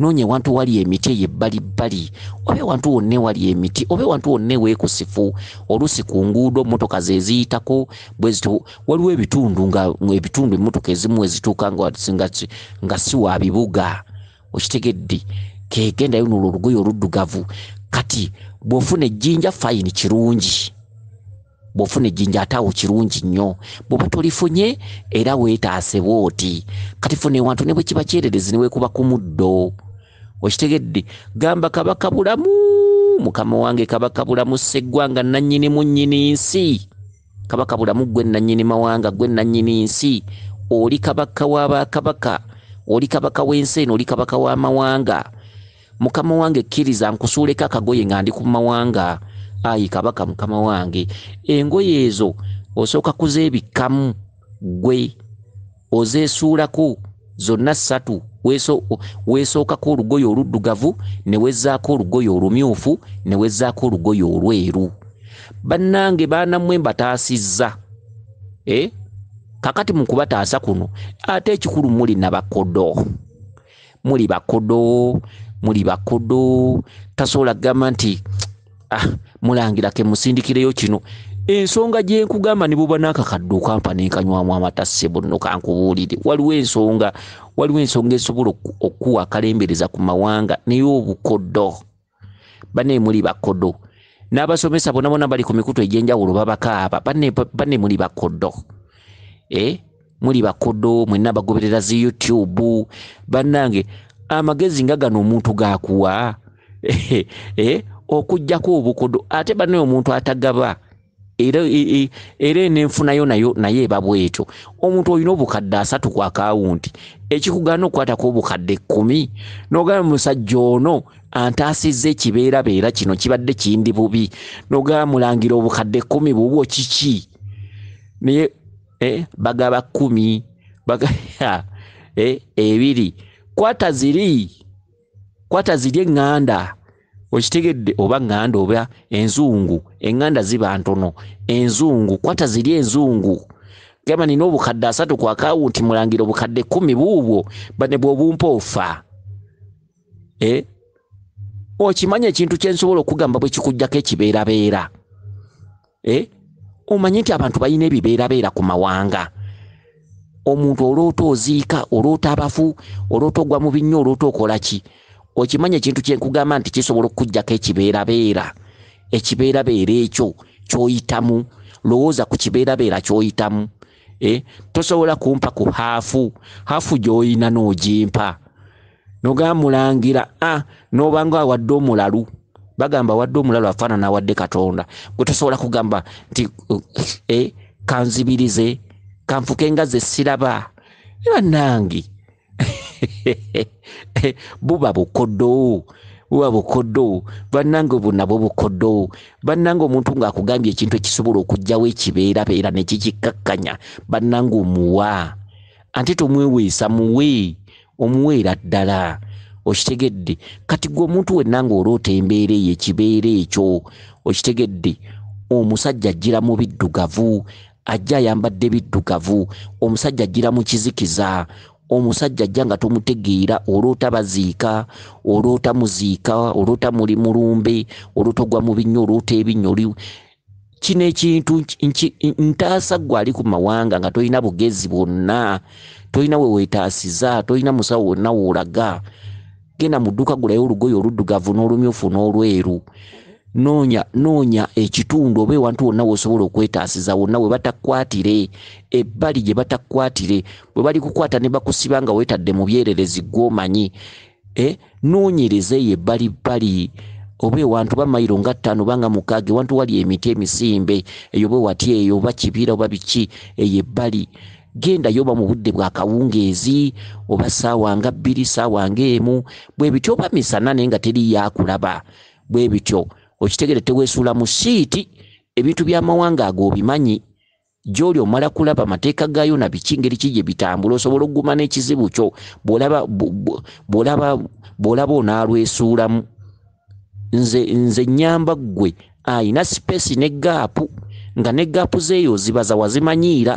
noonya ewantu wali emiti eyebbalibbali oba ewantu wonna ewali emiti oba ewantu wonna ewekusifu oluusi ku nguudo mmotoka zeziyitako bwe zityo waliwo ebitundu nga ebitundu emmotoka ezimu ezituuka nga si wa bibuga okitegedde keegendayo n'olwo olugoyi oluddugavu kati bw'ofuna ejjinja fayini kirungi bwofuna ejjinja ate awo kirungi nnyo bwoba tolifunye era weetaasebwa oti kati funa ewantu ne bwe kiba kyererezi ne weekuba ku muddo okitegedde gamba kabaka bulamu mukama wange kabaka bulamu seggwanga nannyini mu nnyini nsi kabaka bulamu gwe nannyini mawanga gwe nannyini nsi oli kabaka w'abakabaka oli kabaka w'ensi eno oli kabaka w'amawanga mukama wange kkiriza nkusuuleko akagoye nga ndi ku mawanga, mawanga. ayi kabaka mukama wange engoye ezo osooka kuzeebikkamu gwe ozeesuulako zonna ssatu weesookako olugoye oluddugavu ne wezzaako olugoye olumyufu ne wezzaako olugoye olweru bannange baanamwe mbataasizza e kakati mukubataasa kuno ate ekikulu muli nabakodo muli bakodo muli bakodo tasobola kugamba nti ah, mulangira ke musindikireyo kino ensonga gyenkugamba nibuba nakakaddukampanenkanywamu amatasebonokankubuulire waliwo ensonga waliwo ensonga esobola okuwa akalembereza ku mawanga naye obukodo bane muli bakodo n'abasomesa bonabona bali ku mikutu egyenjawulo babakaaba bane muli bakodo e eh, muli bakodo mwena bagoberera zi youtube bannange amagezi nga gano omuntu gakuwa eh, eh, okugyako obukodo ate banayo omuntu atagaba era e, e, enenfunayo nayo naye eba bwetyo omuntu olina obukadde asatu ku akawunti ekikugaana okukwatako obukadde kkumi nogamba musajja ono antaasizza ekibeerabeera kino kibadde kindi bubi nogamba mulangira obukadde kkumi bubwo kiki naye e, bagaba kkumi bagaa ebiri kwata ziri kwata ziri eŋŋanda okitegedde oba ŋganda oba enzungu eŋganda ziba ntono enzungu kwata ziri enzungu gamba nina obukadde asatu ku akawunti mulangira obukadde kumi buubwo bane bwobumpa ofa e okimanyi ekintu kyensobola okugamba bwe kikugjako ekibeerabeera e omanyi nti abantu balina ebibeerabeera ku mawanga omuntu olwota oziika olwota abafu olwota ogwa mu binnya olwota okola ki okimanya ekintu kyenkugamba nti kisobola okukugjako ekibeerabeera ekibeerabeera ekyo kyoyitamu lowooza ku kibeerabeera kyoyitamu eh, tosobola kumpa ku haafu haafu gyoyina noogimpa nogamulangira ah, nobanga awadde omulalu bagamba awadde omulalu afaanana awadde katonda gwe tosobola kugamba nti eh, eh, kanzibirize kanfuke nga ze siraba ebannange buba bukodo buba bukodo bannange bunabwo bukodo bannange omuntu ngaakugambye ekintu ekisobola okugjawo ekibeera beera nekikikakkanya bannange omuwa anti tomweweesa muwe omuweera ddala okitegedde kati gwe omuntu wenna ngaoli otembeera eyo ekibeera ekyo okitegedde omusajja ajjira mu biddugavu ajja ayambadde biddugavu omusajja ajjira mu kizikiza omusajja ajja nga tomutegeera olwotabaziika olwotamuziika olwotamuli mulumbe olwotogwa mu binya olwota ebinya oli kino ekintu ntaasa gwe ali ku mawanga nga tolina bugezi bwonna tolina we weetaasiza tolina musawo wonna woolaga genda mu dduka gulayo olugoye oluddugavu n'olumyufu n'olweru noonya noonya ekitundu oba ewantu wonna weosobola okwetaasiza wonna we batakwatire ebbali gye batakwatire bwe bali kukwata ne bakusiba nga weetadde mu byererezi gwomanyi e, noonyereza eyo ebbali bbali oba ewantu bamayiro nga ttaano banga mukaaga ewantu wali emiti emisimbe eyo oba ewati eyo oba kibira oba biki eyo ebbali gendayo oba mu budde bwa kawungeezi oba saawa nga bbiri saawa ngaemu bwe bityo oba misana naye nga teriyo akulaba bwe bityo okitegere teweesuula mu siiti ebintu byamawanga ago obimanyi gyoli omala kulaba mateeka gayo nabiki ngeri ki gye bitambula osobola okuguma n'ekizibu kyo bwolaba onaalwesuulamu nze nyamba ggwe ayina sipeesi ne gaapu nga ne gaapu zeeyo zibaza wazimanyiira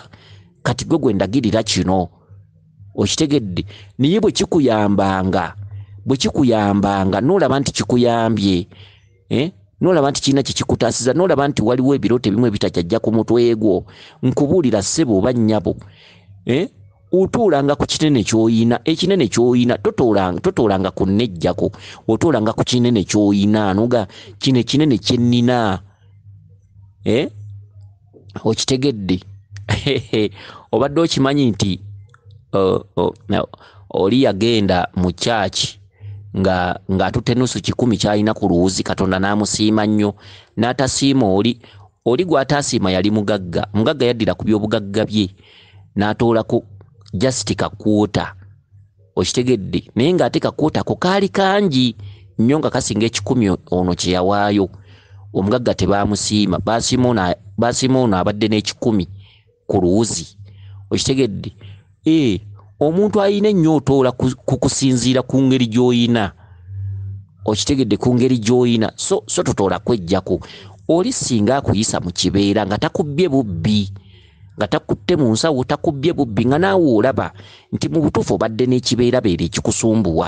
kati gwe gwe ndagirira kino okitegedde niye bwe kikuyambanga bwe kikuyambanga noolaba nti kikuyambye eh? nolaba nti kirina kyekikutaasiza nolaba nti waliwo ebirooto ebimu ebitakyajja ku mutwe gwo nkubuulira ssebo oba nnyabo eh? otuulanga ku kinene kyoyina ekinene kyoyina totoolanga ku nnejjako otuulanga ku kinene kyoyina nga kino ekinene kyennina eh? okitegedde obadde okimanyi nti oh, oh, oli yagenda mu kyaki nga ng'atutte nusu kikumi kyalina ku luwuzi katonda n'amusiima nnyo n'atasiima oli oli gw'ataasiima yali mugagga mugagga yaddira ku byobugagga bye n'atoolaku jasiti kakuuta okitegedde naye ng'ate kakuuta ko kaali kangi nnyo nga kasinga ekikumi ono kye yawaayo omugagga tebaamusiima baasiima ono abadde n'ekikumi ku luwuzi okitegedde ee omuntu ayina enyootoola kukusinziira ku ngeri gy'oyina okitegedde ku ngeri gy'oyina so so totoola kwejjaku oli singa akuyisa mu kibeera nga takubbye bubbi nga takutte mu nsawo takubbye bubbi nga naawe olaba nti mu butuufu obadde n'ekibeera beera ekikusumbuwa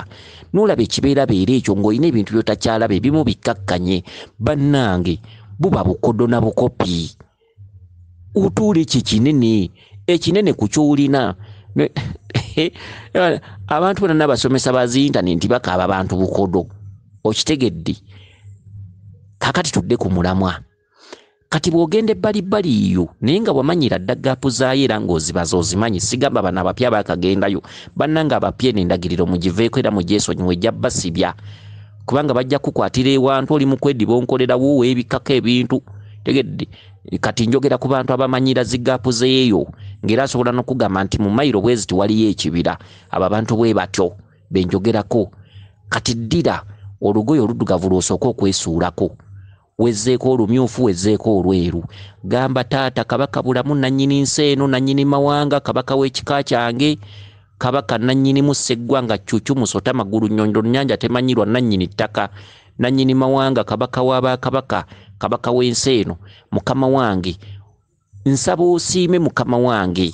noolaba ekibeera beera ekyo ng'olina ebintu by'otakyalaba ebimu bikkakkanye bannange buba bukodo na bukopi otuula ekyo ekinene ekinene ku kyolina Eh, eh, abantu bona nabasomesa bazintane nti bakaaba abantu bukodo okitegedde kakati tudde ku mulamwa kati bwogenda ebbalibbali eyo naye nga wamanyira ddagaapu zaayo era ngaozibaza ozimanyi sigamba bano abapya bakagendayo bannanga abapya nendagiriro mugiveeko era mugyesonyiwe jabbasibya kubanga bajja kukwatira ewantu oli mukweddiba onkolerawo owebikako ebintu tegedde kati njogera ku bantu abamanyira zigaapu zeeyo ngaera asobola n'okugamba nti mu mairo bweziti waliyo ekibira abo abantu bwe batyo benjogerako kati ddira olugoye oluddugavu lwosooka okwesuulako wezzeeko olumyufu wezzeeko olweru gamba taata kabaka bulamu nannyini nsi eno nannyini mawanga kabaka w'ekika kyange kabaka nannyinimu sseggwanga cucumusota magulu nyonyo nyanja temanyirwa nannyini ttaka nannyini mawanga kabaka w'abakabaka kabaka w'ensi eno mukama wange nsaba osiime mukama wange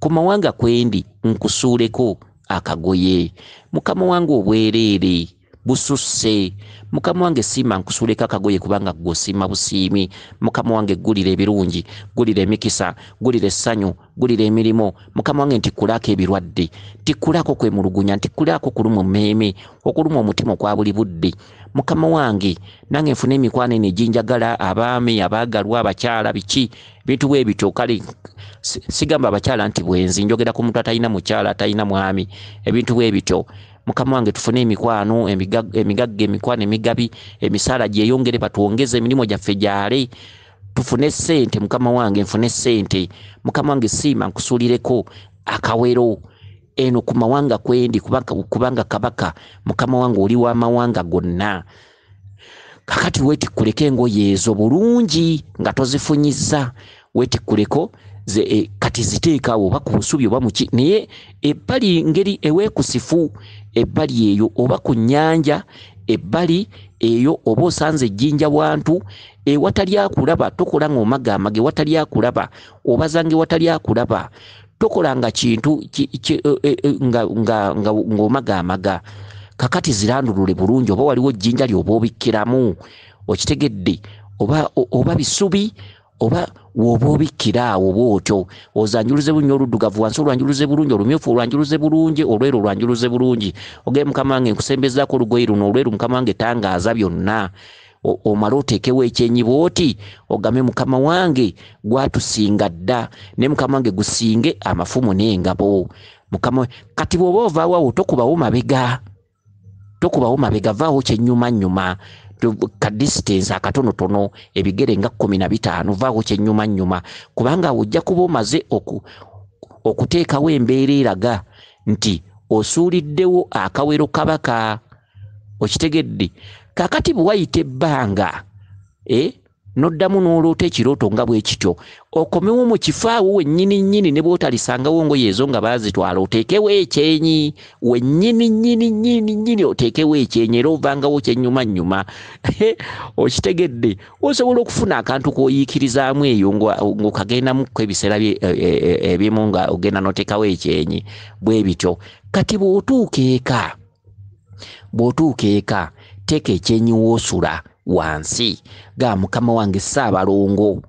ku mawanga kwendi nkusuuleko akagoye mukama wange obwereere bususse mukama wange siima nkusuuleko akagoye kubanga gwe osiima busiimi mukama wange gulira ebirungi gulira emikisa gulira essanyu gulira emirimu mukama wange ntikulaako ebirwadde ntikulaako kwemulugunya ntikulaako kulumu mmeeme okulumu omutima okwa buli budde mukama wange nange nfune emikwano eno eginjagala abaami abaagalwa abakyala biki bintu bwe bityo kale sigamba abakyala nti bwenzi njogera ku muntu atalina mukyala atalina mwami ebintu bwe bityo mukama wange tufune emikwano emigagga emikwano emigabi emisaala gyeyongere batwongeze emirimu gyaffe gyale tufune sente mukama wange nfune sente mukama wange siima nkusuulireko akawero eno ku mawanga kwendi kubanga kabaka mukama wange oli wamawanga gonna kakati wetikkuleko engoye ezo bulungi nga tozifunyizza wetikkuleko ze e, kati ziteeka awo oba ku busubi oba muki naye ebbali ngeri eweekusifu ebbali eyo oba ku nnyanja ebbali eyo oba osanze ejjinja bwantu ewatali akulaba tokola nga omagaamage watali akulaba obazange watali akulaba tokola nga kintu e, e, e, ng'omagaamaga kakati zirandulule bulungi oba waliwo ejjinja lyoba obikkiramu okitegedde oba bisubi oba, oba, oba, oba, oba, oba, oba, oba, oba woba obikkira awo bwotyo ozanjuluze bunya oluddugavu wansi olwanjuluze bulungi olumyufu olwanjuluze bulungi olweru olwanjuluze bulungi ogee mukama wange nkusembezaako olugoyi runo olweru mukama wange tangaaza byonna omale oteekewo ekyenyi bwoti ogame mukama wange gwatusinga dda ne mukama wange gusinge amafumu n'engabo mukama kati bw'oba ovaawo awo tokubawo mabega tokubawo mabega vaawo kyennyuma nnyuma kadistance akatonotono ebigere nga kumi na bitaano vaawo kyenyuma nyuma kubanga ojja kuba omaze oku, okuteekawo embeera eraga nti osuuliddewo akawero kabaka okitegedde kakati bwe wayita ebbanga eh? noddamu n'oloota ekirooto nga bwe kityo okomewo mu kifaawo wennyini nnyini ne bwotalisangawo ngoye ezo nga baazitwala oteekewo ekyenyi wennyini nnyini nnyini nnyini oteekewo ekyenyi era ovangawo kyennyuma nnyuma okitegedde osobola okufuna akantu k'oyiikirizaamu eyo ngaokagendamukko ebiseera e, e, e, ebimu nga ogenda noteekawo ekyenyi bwe bityo kati bw'otuuka eka bw'otuuka eka teeka ekyenyi woosula wansi ga mukama wange saabalongo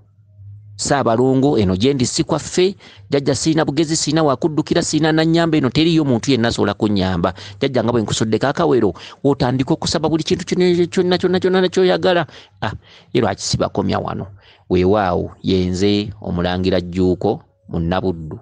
saabalongo eno gyendi si kwaffe jajja siina bugezi siina wakuddukira siina nanyamba eno teriyo muntu yenna asobola kunyamba jajja nga bwe nkusoddeko akawero wootandika okusaba buli kintu kyonna kyonna kyonna kyoyagala ah, ye lwakisibakomya wano weewaawo yenze omulangira jjuuko mu nnabuddu